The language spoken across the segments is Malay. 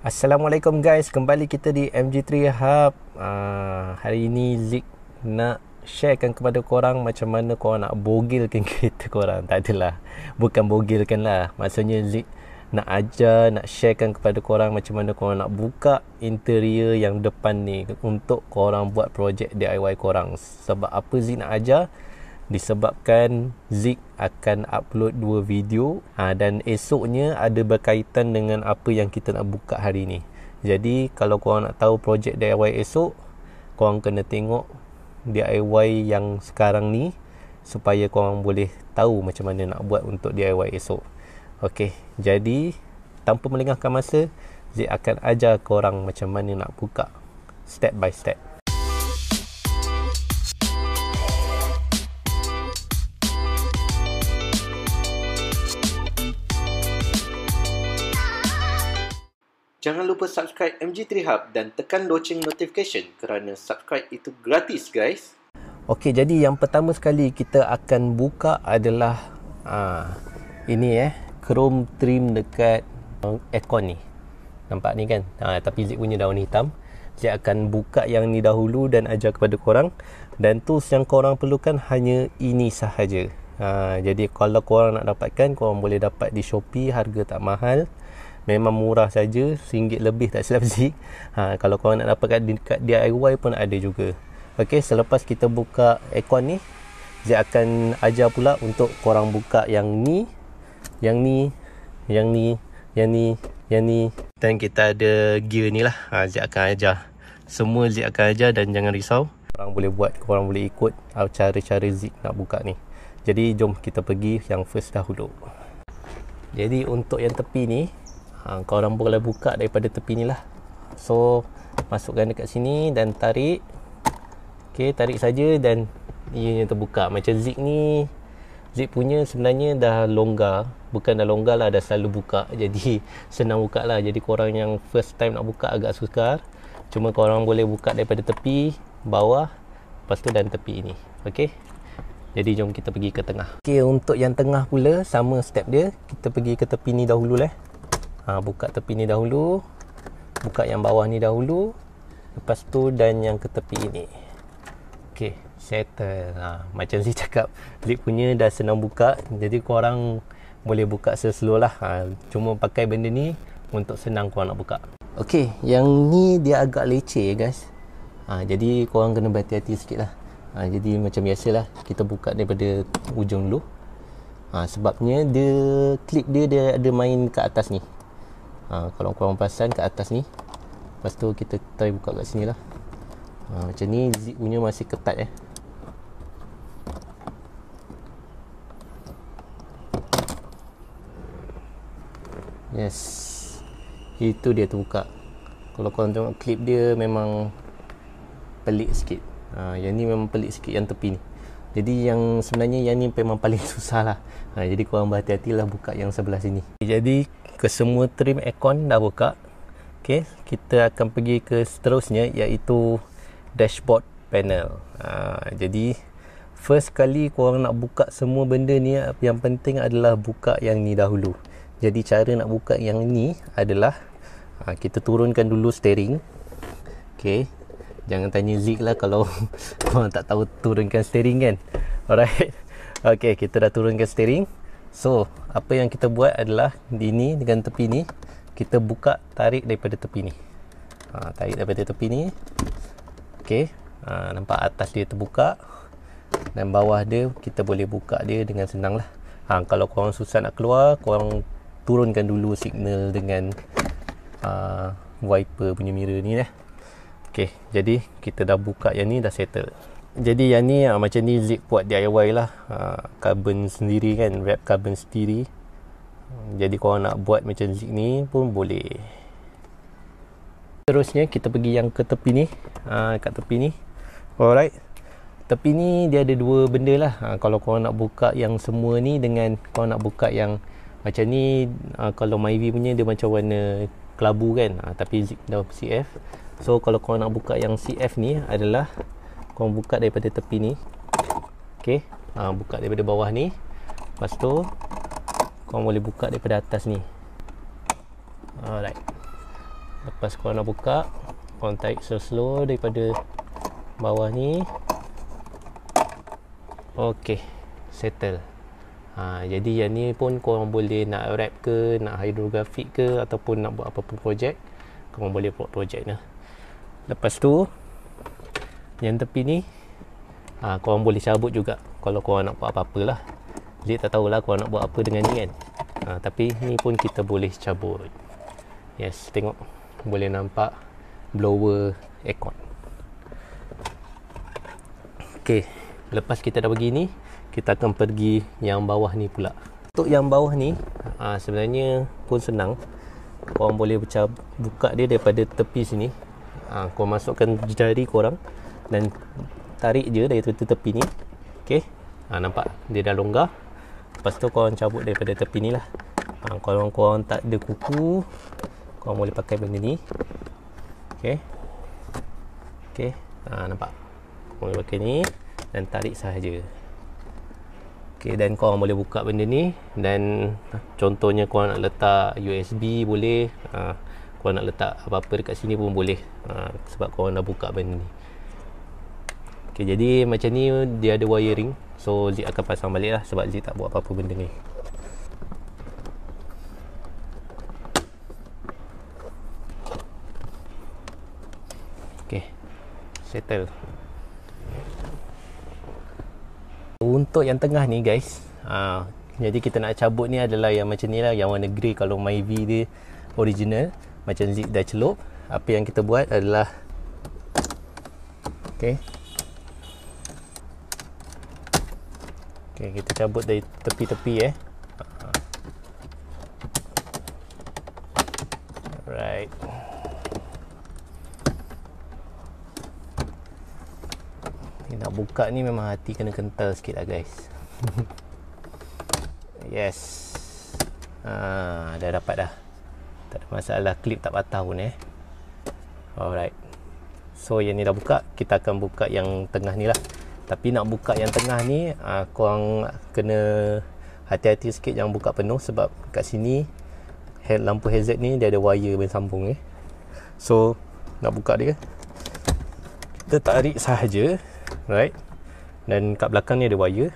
Assalamualaikum guys, kembali kita di MG3 Hub. Uh, hari ini Zik nak sharekan kepada korang macam mana korang nak bogilkan kereta korang. Tak adalah. Bukan bogilkan lah. Maksudnya Zik nak ajar, nak sharekan kepada korang macam mana korang nak buka interior yang depan ni untuk korang buat projek DIY korang. Sebab apa Zik nak ajar? disebabkan Zik akan upload dua video ha, dan esoknya ada berkaitan dengan apa yang kita nak buka hari ni jadi kalau korang nak tahu projek DIY esok korang kena tengok DIY yang sekarang ni supaya korang boleh tahu macam mana nak buat untuk DIY esok ok jadi tanpa melengahkan masa Zik akan ajar korang macam mana nak buka step by step Jangan lupa subscribe MG3 Hub dan tekan loceng notification kerana subscribe itu gratis guys. Okey, jadi yang pertama sekali kita akan buka adalah aa, ah, ini eh, chrome trim dekat eh, aircon ni. Nampak ni kan? Ha, tapi zip punya daun hitam. Saya akan buka yang ni dahulu dan ajar kepada korang. Dan tools yang korang perlukan hanya ini sahaja. Ha, jadi kalau korang nak dapatkan, korang boleh dapat di Shopee harga tak mahal memang murah saja RM1 lebih tak silap sih ha, kalau korang nak dapat kat, kat DIY pun ada juga ok selepas kita buka aircon ni Zik akan ajar pula untuk korang buka yang ni yang ni yang ni yang ni yang ni dan kita ada gear ni lah ha, Zik akan ajar semua Zik akan ajar dan jangan risau korang boleh buat korang boleh ikut cara-cara Zik nak buka ni jadi jom kita pergi yang first dahulu jadi untuk yang tepi ni ha, orang boleh buka daripada tepi ni lah so masukkan dekat sini dan tarik ok tarik saja dan ianya terbuka macam zip ni zip punya sebenarnya dah longgar bukan dah longgar lah dah selalu buka jadi senang buka lah jadi korang yang first time nak buka agak sukar cuma korang boleh buka daripada tepi bawah lepas tu dan tepi ini ok jadi jom kita pergi ke tengah ok untuk yang tengah pula sama step dia kita pergi ke tepi ni dahulu lah ha, buka tepi ni dahulu buka yang bawah ni dahulu lepas tu dan yang ke tepi ini. ok settle ha, macam saya cakap lip punya dah senang buka jadi korang boleh buka seslow lah ha, cuma pakai benda ni untuk senang korang nak buka ok yang ni dia agak leceh guys ha, jadi korang kena berhati-hati sikit lah. ha, jadi macam biasalah kita buka daripada ujung dulu ha, sebabnya dia klik dia dia ada main kat atas ni ha, kalau korang pasang kat atas ni lepas tu kita try buka kat sini lah ha, macam ni zip punya masih ketat eh yes itu dia terbuka kalau korang tengok clip dia memang pelik sikit ha, yang ni memang pelik sikit yang tepi ni jadi yang sebenarnya yang ni memang paling susah lah ha, jadi korang berhati lah buka yang sebelah sini jadi kesemua trim aircon dah buka okay, kita akan pergi ke seterusnya iaitu dashboard panel uh, jadi first kali korang nak buka semua benda ni yang penting adalah buka yang ni dahulu jadi cara nak buka yang ni adalah uh, kita turunkan dulu steering okay. jangan tanya Zik lah kalau korang tak tahu turunkan steering kan alright Okey, kita dah turunkan steering. So, apa yang kita buat adalah di ni dengan tepi ni kita buka tarik daripada tepi ni. Ha, tarik daripada tepi ni. Okey. Ha, nampak atas dia terbuka dan bawah dia kita boleh buka dia dengan senang lah ha, kalau korang susah nak keluar korang turunkan dulu signal dengan uh, wiper punya mirror ni lah ok jadi kita dah buka yang ni dah settle jadi yang ni uh, macam ni Zip buat DIY lah uh, carbon sendiri kan wrap carbon sendiri jadi kalau nak buat macam Zip ni pun boleh seterusnya kita pergi yang ke tepi ni uh, kat tepi ni alright tepi ni dia ada dua benda lah uh, kalau korang nak buka yang semua ni dengan korang nak buka yang macam ni uh, kalau Myvi punya dia macam warna kelabu kan uh, tapi zip dah CF so kalau korang nak buka yang CF ni adalah kau buka daripada tepi ni ok ha, ah, buka daripada bawah ni lepas tu kau boleh buka daripada atas ni alright lepas korang nak buka korang tarik slow-slow daripada bawah ni ok settle ha, jadi yang ni pun korang boleh nak wrap ke nak hydrographic ke ataupun nak buat apa-apa projek korang boleh buat projek ni lepas tu yang tepi ni ha, korang boleh cabut juga kalau korang nak buat apa-apa lah jadi tak tahulah korang nak buat apa dengan ni kan ha, tapi ni pun kita boleh cabut yes tengok boleh nampak blower aircon ok lepas kita dah pergi ni kita akan pergi yang bawah ni pula untuk yang bawah ni ha, sebenarnya pun senang korang boleh buka dia daripada tepi sini ha, korang masukkan jari korang dan tarik je dari tepi, tepi ni okey ha, nampak dia dah longgar lepas tu korang cabut daripada tepi ni lah ha, kalau korang tak ada kuku korang boleh pakai benda ni okey okey ha, nampak korang boleh pakai ni dan tarik sahaja Okay, dan korang boleh buka benda ni dan contohnya korang nak letak USB boleh uh, korang nak letak apa-apa dekat sini pun boleh uh, sebab korang dah buka benda ni Okay, jadi macam ni dia ada wiring so Zik akan pasang balik lah sebab Zik tak buat apa-apa benda ni Okay, settle untuk yang tengah ni guys aa, ah, jadi kita nak cabut ni adalah yang macam ni lah yang warna grey kalau Myvi dia original macam Zik dah celup apa yang kita buat adalah okay. Okay, kita cabut dari tepi-tepi eh. Alright. Ni nak buka ni memang hati kena kental sikit lah guys. yes. Ah, dah dapat dah. Tak ada masalah clip tak patah pun eh. Alright. So yang ni dah buka, kita akan buka yang tengah ni lah tapi nak buka yang tengah ni uh, korang kena hati-hati sikit jangan buka penuh sebab kat sini ha, lampu hazard ni dia ada wire yang sambung eh. so nak buka dia kita tarik sahaja right dan kat belakang ni ada wire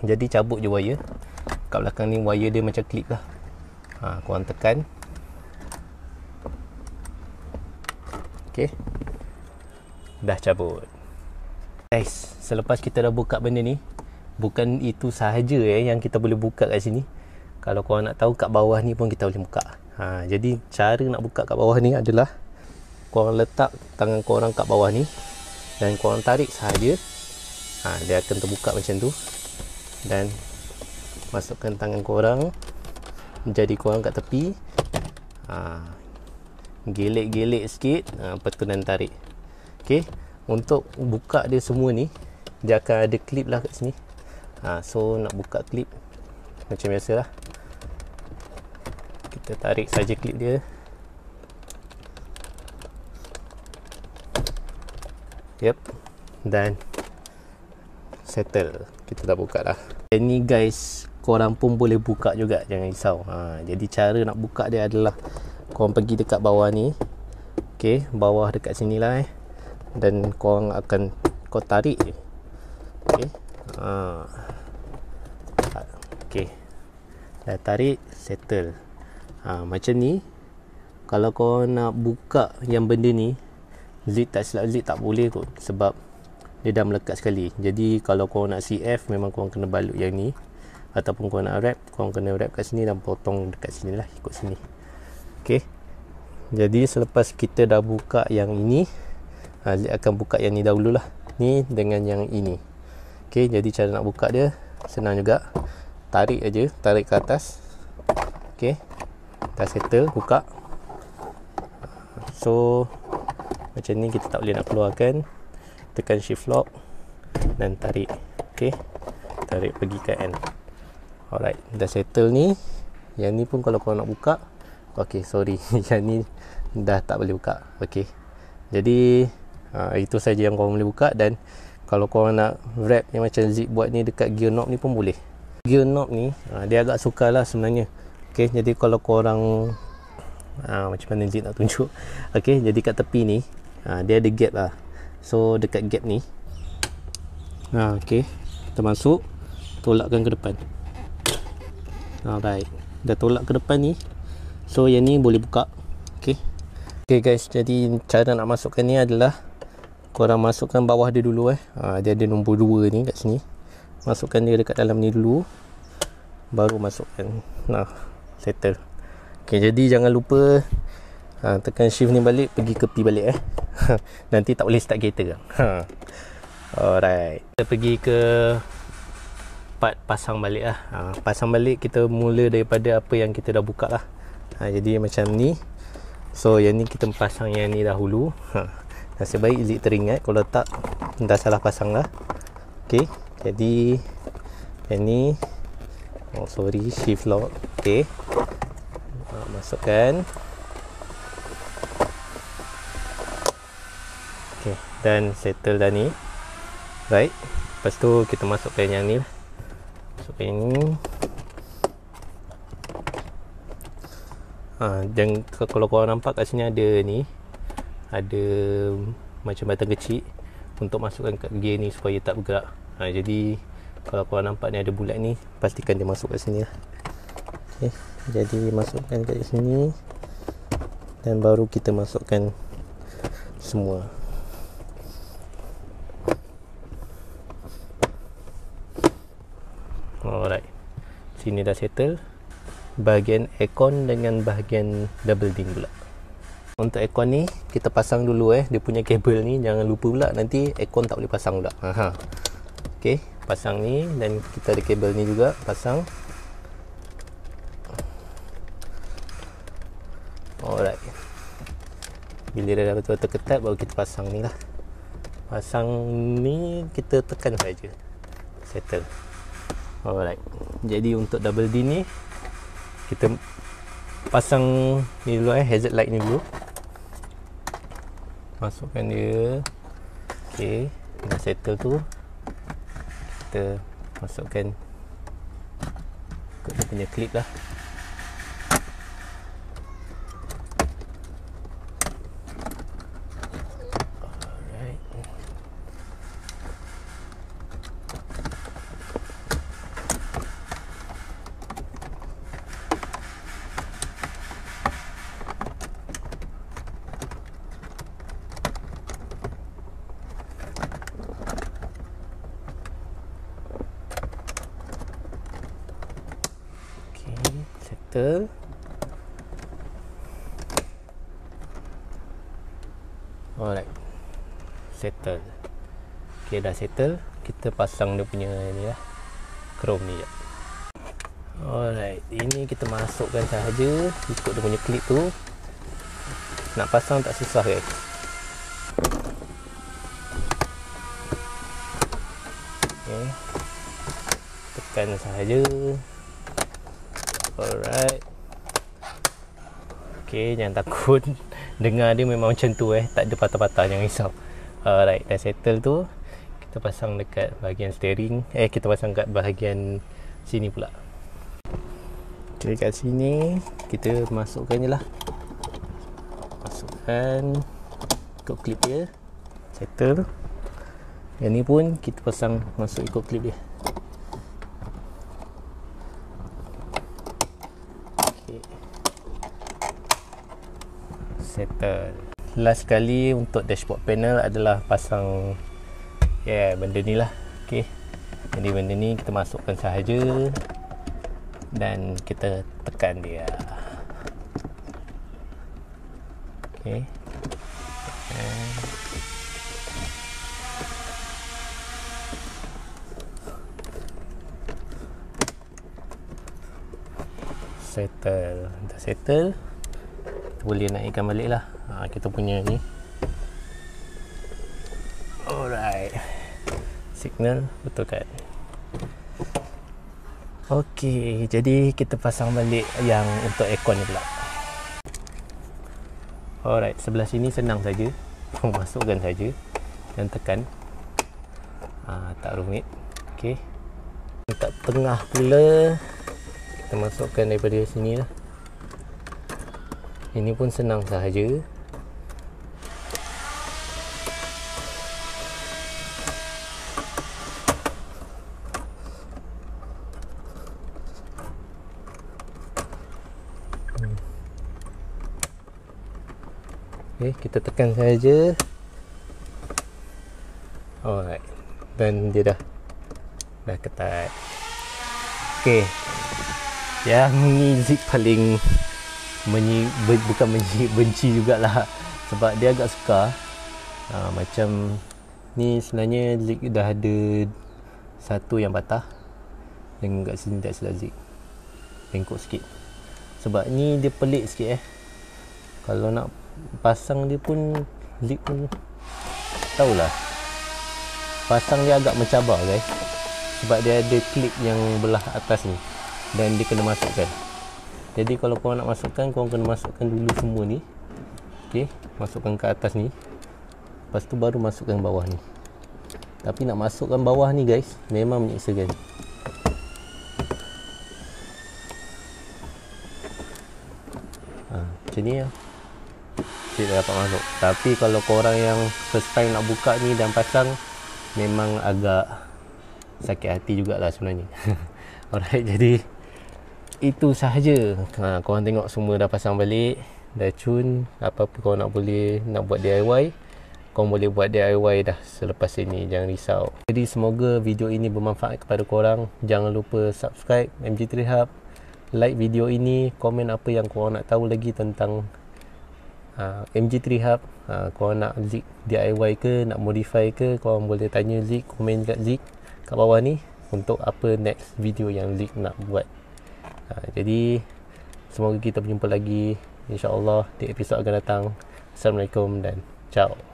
jadi cabut je wire kat belakang ni wire dia macam clip lah ha, korang tekan okay? dah cabut guys selepas kita dah buka benda ni bukan itu sahaja eh, yang kita boleh buka kat sini kalau korang nak tahu kat bawah ni pun kita boleh buka ha, jadi cara nak buka kat bawah ni adalah korang letak tangan korang kat bawah ni dan korang tarik sahaja ha, dia akan terbuka macam tu dan masukkan tangan korang jadi korang kat tepi ha, gelek-gelek sikit ha, petunan tarik Okay untuk buka dia semua ni dia akan ada clip lah kat sini ha, so nak buka clip macam biasa lah kita tarik saja clip dia yep dan settle kita dah buka lah ini guys korang pun boleh buka juga jangan risau ha, jadi cara nak buka dia adalah korang pergi dekat bawah ni Okay, bawah dekat sini lah eh dan korang akan kau tarik ok ha. ok dah tarik settle ha, macam ni kalau kau nak buka yang benda ni zip tak silap zip tak boleh kot sebab dia dah melekat sekali jadi kalau kau nak CF memang kau kena balut yang ni ataupun kau nak wrap kau kena wrap kat sini dan potong dekat sini lah ikut sini ok jadi selepas kita dah buka yang ini Alik ha, akan buka yang ni dahululah Ni dengan yang ini Ok jadi cara nak buka dia Senang juga Tarik aja, Tarik ke atas Ok Dah settle Buka So Macam ni kita tak boleh nak keluarkan Tekan shift lock Dan tarik Ok Tarik pergi ke end Alright Dah settle ni Yang ni pun kalau korang nak buka Ok sorry Yang ni Dah tak boleh buka Ok Jadi ha, itu saja yang korang boleh buka dan kalau korang nak wrap yang macam Zip buat ni dekat gear knob ni pun boleh gear knob ni ha, dia agak sukar lah sebenarnya ok jadi kalau korang ha, macam mana Zip nak tunjuk ok jadi kat tepi ni ha, dia ada gap lah so dekat gap ni ha, ok kita masuk tolakkan ke depan alright dah tolak ke depan ni so yang ni boleh buka ok ok guys jadi cara nak masukkan ni adalah korang masukkan bawah dia dulu eh ha, dia ada nombor 2 ni kat sini masukkan dia dekat dalam ni dulu baru masukkan nah settle ok jadi jangan lupa ha, tekan shift ni balik pergi kepi balik eh nanti tak boleh start kereta ha. alright kita pergi ke part pasang balik lah ha, pasang balik kita mula daripada apa yang kita dah buka lah ha, jadi macam ni so yang ni kita pasang yang ni dahulu ha nasib baik zip teringat kalau tak entah salah pasang lah ok jadi yang ni oh sorry shift lock ok ah, masukkan ok dan settle dah ni right lepas tu kita masukkan yang ni lah masukkan yang ni ha, dan kalau korang nampak kat sini ada ni ada macam batang kecil untuk masukkan kat gear ni supaya tak bergerak ha, jadi kalau korang nampak ni ada bulat ni pastikan dia masuk kat sini lah okay. jadi masukkan kat sini dan baru kita masukkan semua alright sini dah settle bahagian aircon dengan bahagian double ding pula untuk aircon ni kita pasang dulu eh dia punya kabel ni jangan lupa pula nanti aircon tak boleh pasang pula. Ha. Okey, pasang ni dan kita ada kabel ni juga pasang. Alright. Bila dia dah betul-betul ketat baru kita pasang ni lah. Pasang ni kita tekan saja. Settle. Alright. Jadi untuk double D ni kita pasang ni dulu eh hazard light ni dulu masukkan dia ok dah settle tu kita masukkan ikut dia punya clip lah kereta alright settle ok dah settle kita pasang dia punya ni lah chrome ni je alright ini kita masukkan sahaja ikut dia punya clip tu nak pasang tak susah guys tekan sahaja Alright Okay jangan takut Dengar dia memang macam tu eh Tak ada patah-patah jangan risau Alright dah settle tu Kita pasang dekat bahagian steering Eh kita pasang dekat bahagian sini pula Okay kat sini Kita masukkan je lah Masukkan Ikut clip dia Settle Yang ni pun kita pasang masuk ikut clip dia settle last sekali untuk dashboard panel adalah pasang yeah benda ni lah ok jadi benda ni kita masukkan sahaja dan kita tekan dia ok settle dah settle kita boleh naikkan balik lah ha, kita punya ni alright signal betul kan ok jadi kita pasang balik yang untuk aircon ni pula alright sebelah sini senang saja masukkan saja dan tekan ha, tak rumit ok dekat tengah pula kita masukkan daripada sini lah ini pun senang sahaja Okay, hmm. eh, kita tekan saja. Alright Dan dia dah Dah ketat Okay Yang ni zip paling menyi, ben, bukan menyi, benci jugalah sebab dia agak suka ha, macam ni sebenarnya Zik dah ada satu yang patah dan kat sini tak silap Zik bengkok sikit sebab ni dia pelik sikit eh kalau nak pasang dia pun Zik pun tahulah pasang dia agak mencabar guys sebab dia ada klip yang belah atas ni dan dia kena masukkan jadi kalau kau nak masukkan kau kena masukkan dulu semua ni Okey, masukkan ke atas ni lepas tu baru masukkan bawah ni tapi nak masukkan bawah ni guys memang menyiksa guys ha, macam ni lah ya. cik dah dapat masuk tapi kalau orang yang first time nak buka ni dan pasang memang agak sakit hati jugalah sebenarnya alright jadi itu sahaja ha, korang tengok semua dah pasang balik dah cun apa-apa korang nak boleh nak buat DIY korang boleh buat DIY dah selepas ini jangan risau jadi semoga video ini bermanfaat kepada korang jangan lupa subscribe MG3 Hub like video ini komen apa yang korang nak tahu lagi tentang uh, MG3 Hub uh, korang nak leak DIY ke nak modify ke korang boleh tanya Zik, komen kat Zik, kat bawah ni untuk apa next video yang Zik nak buat ha, jadi semoga kita berjumpa lagi insya Allah di episod akan datang assalamualaikum dan ciao